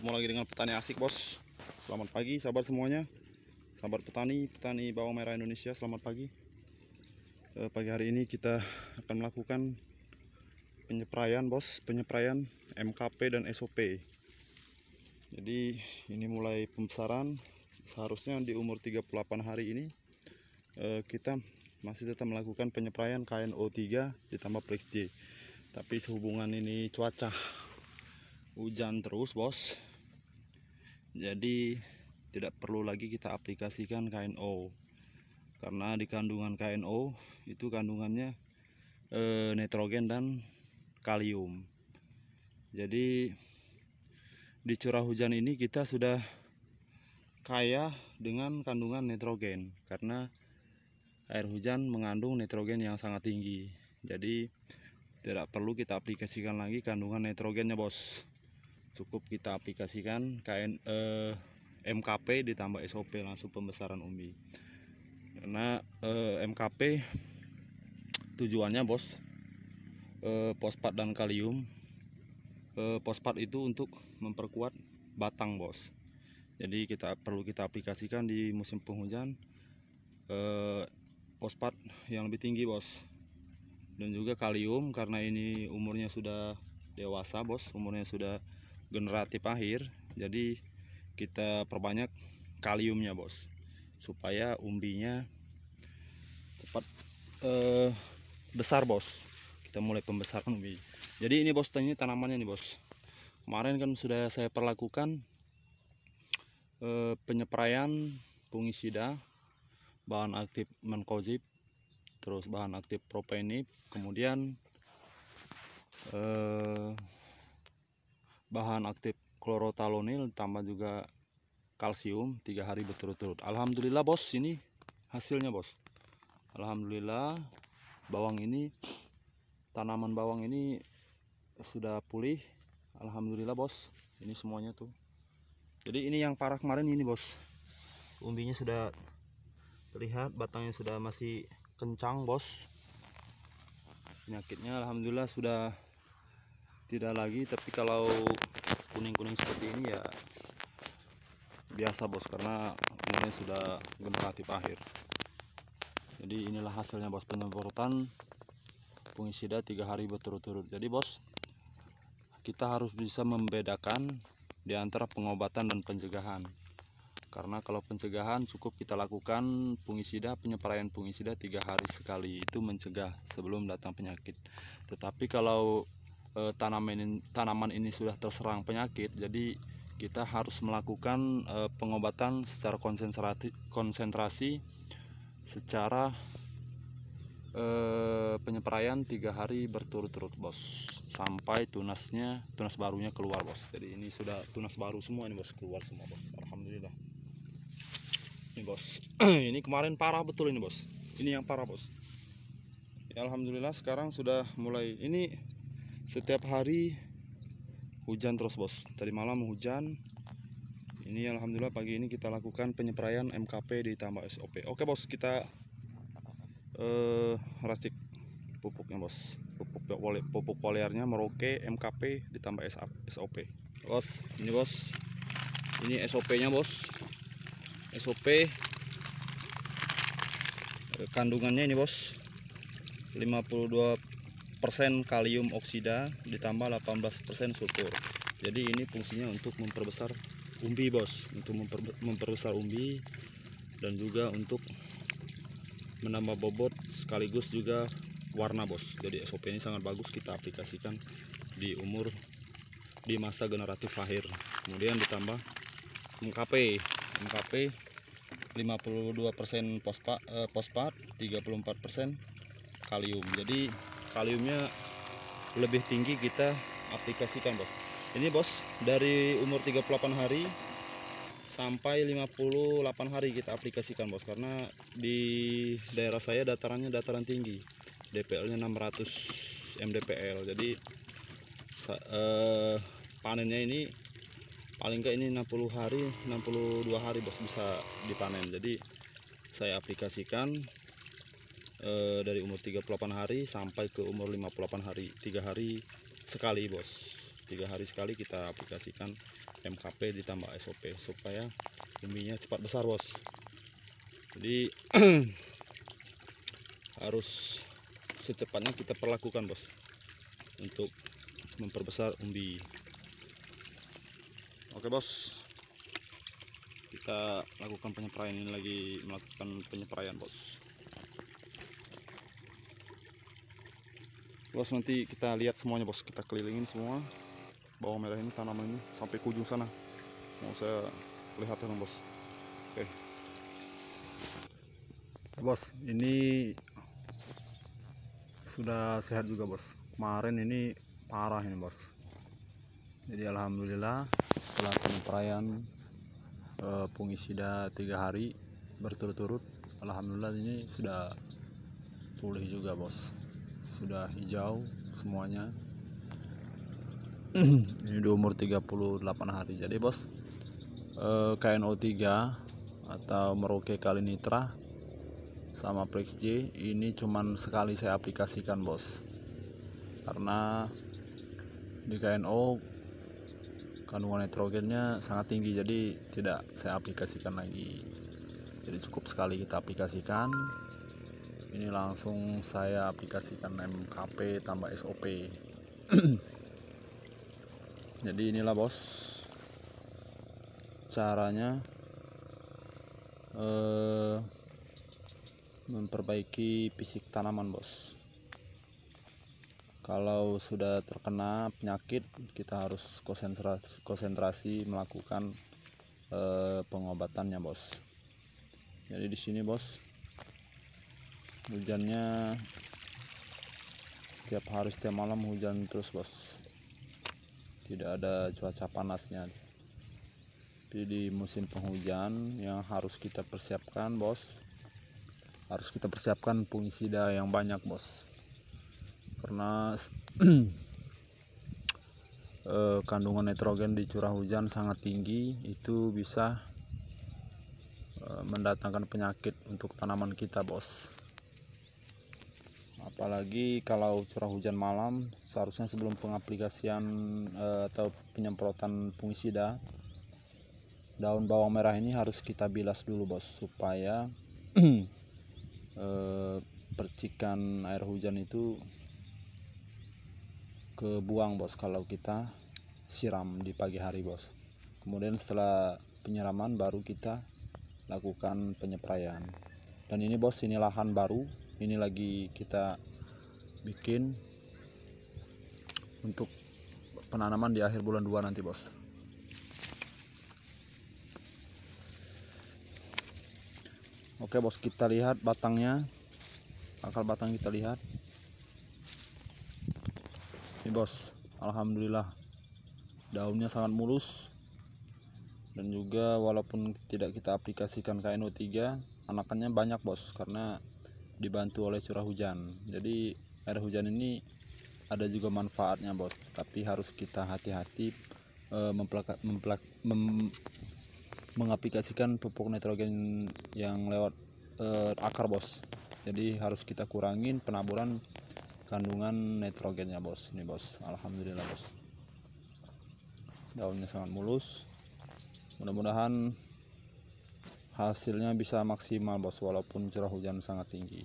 Mau lagi dengan petani asik bos selamat pagi sahabat semuanya sahabat petani petani bawang merah Indonesia selamat pagi e, pagi hari ini kita akan melakukan penyepraian bos penyepraian MKP dan SOP jadi ini mulai pembesaran seharusnya di umur 38 hari ini e, kita masih tetap melakukan penyepraian KNO3 ditambah Plex J tapi sehubungan ini cuaca hujan terus bos jadi tidak perlu lagi kita aplikasikan KNO karena di kandungan KNO itu kandungannya e, nitrogen dan kalium jadi di curah hujan ini kita sudah kaya dengan kandungan nitrogen karena air hujan mengandung nitrogen yang sangat tinggi jadi tidak perlu kita aplikasikan lagi kandungan nitrogennya bos cukup kita aplikasikan KN eh, MKP ditambah SOP langsung pembesaran umbi karena eh, MKP tujuannya bos eh, pospat dan kalium eh, pospat itu untuk memperkuat batang bos jadi kita perlu kita aplikasikan di musim penghujan eh, pospat yang lebih tinggi bos dan juga kalium karena ini umurnya sudah dewasa bos umurnya sudah generatif akhir jadi kita perbanyak kaliumnya bos supaya umbinya cepat eh, besar bos kita mulai pembesaran umbi jadi ini bos ini tanamannya nih bos kemarin kan sudah saya perlakukan eh, penyepraian fungisida bahan aktif mankozib terus bahan aktif propenip kemudian eh, bahan aktif klorotalonil tambah juga kalsium tiga hari berturut-turut Alhamdulillah bos ini hasilnya bos Alhamdulillah bawang ini tanaman bawang ini sudah pulih Alhamdulillah bos ini semuanya tuh jadi ini yang parah kemarin ini bos umbinya sudah terlihat batangnya sudah masih kencang bos penyakitnya Alhamdulillah sudah tidak lagi tapi kalau kuning-kuning seperti ini ya biasa bos karena ini sudah generatif akhir jadi inilah hasilnya bos penyemprotan fungisida tiga hari berturut-turut jadi bos kita harus bisa membedakan di antara pengobatan dan pencegahan karena kalau pencegahan cukup kita lakukan fungisida penyemprotan fungisida tiga hari sekali itu mencegah sebelum datang penyakit tetapi kalau eh, tanaman ini, tanaman ini sudah terserang penyakit jadi kita harus melakukan eh, pengobatan secara konsentrasi konsentrasi secara eh, tiga hari berturut-turut bos sampai tunasnya tunas barunya keluar bos jadi ini sudah tunas baru semua ini bos keluar semua bos alhamdulillah ini bos ini kemarin parah betul ini bos ini yang parah bos ya, alhamdulillah sekarang sudah mulai ini setiap hari hujan terus bos tadi malam hujan ini alhamdulillah pagi ini kita lakukan penyepraian MKP ditambah SOP oke bos kita eh, racik pupuknya bos pupuk pupuk foliarnya meroke MKP ditambah SOP bos ini bos ini SOP nya bos SOP kandungannya ini bos 52% 14% kalium oksida ditambah 18% sulfur. Jadi ini fungsinya untuk memperbesar umbi, Bos, untuk memper, memperbesar umbi dan juga untuk menambah bobot sekaligus juga warna, Bos. Jadi SOP ini sangat bagus kita aplikasikan di umur di masa generatif akhir. Kemudian ditambah MKP. MKP 52% fosfat, eh, fosfat 34% kalium. Jadi kaliumnya lebih tinggi kita aplikasikan bos ini bos dari umur 38 hari sampai 58 hari kita aplikasikan bos karena di daerah saya datarannya dataran tinggi DPL nya 600 mdpl jadi eh, panennya ini paling ke ini 60 hari 62 hari bos bisa dipanen jadi saya aplikasikan eh, dari umur 38 hari sampai ke umur 58 hari tiga hari sekali bos tiga hari sekali kita aplikasikan MKP ditambah SOP supaya umbinya cepat besar bos jadi harus secepatnya kita perlakukan bos untuk memperbesar umbi oke bos kita lakukan penyeprayan ini lagi melakukan penyeprayan bos Bos nanti kita lihat semuanya bos kita kelilingin semua bawang merah ini tanaman ini sampai ke ujung sana mau saya lihat ya bos oke bos ini sudah sehat juga bos kemarin ini parah ini bos jadi alhamdulillah setelah perayaan eh, fungisida tiga hari berturut-turut alhamdulillah ini sudah pulih juga bos sudah hijau semuanya hmm. ini udah umur 38 hari jadi bos eh, KNO3 atau Merauke Kalinitra sama Plex J ini cuman sekali saya aplikasikan bos karena di KNO kandungan nitrogennya sangat tinggi jadi tidak saya aplikasikan lagi jadi cukup sekali kita aplikasikan ini langsung saya aplikasikan MKP tambah SOP jadi inilah bos caranya eh, memperbaiki fisik tanaman bos kalau sudah terkena penyakit kita harus konsentrasi, konsentrasi melakukan eh, pengobatannya bos jadi di sini bos hujannya setiap hari setiap malam hujan terus bos tidak ada cuaca panasnya jadi di musim penghujan yang harus kita persiapkan bos harus kita persiapkan fungisida yang banyak bos karena eh, kandungan nitrogen di curah hujan sangat tinggi itu bisa eh, mendatangkan penyakit untuk tanaman kita bos apalagi kalau curah hujan malam seharusnya sebelum pengaplikasian eh, atau penyemprotan fungisida daun bawang merah ini harus kita bilas dulu bos supaya eh, percikan air hujan itu kebuang bos kalau kita siram di pagi hari bos kemudian setelah penyiraman baru kita lakukan penyepraian dan ini bos ini lahan baru ini lagi kita bikin untuk penanaman di akhir bulan 2 nanti bos oke bos kita lihat batangnya akar batang kita lihat ini bos Alhamdulillah daunnya sangat mulus dan juga walaupun tidak kita aplikasikan KNO3 anakannya banyak bos karena dibantu oleh curah hujan jadi air hujan ini ada juga manfaatnya bos tapi harus kita hati-hati e, mengaplikasikan pupuk nitrogen yang lewat e, akar bos jadi harus kita kurangin penaburan kandungan nitrogennya bos ini bos alhamdulillah bos daunnya sangat mulus mudah-mudahan hasilnya bisa maksimal bos walaupun curah hujan sangat tinggi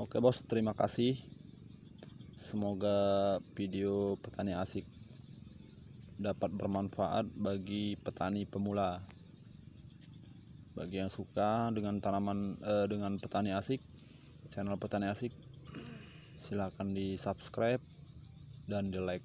oke bos terima kasih semoga video petani asik dapat bermanfaat bagi petani pemula bagi yang suka dengan tanaman eh, dengan petani asik channel petani asik silahkan di subscribe dan di like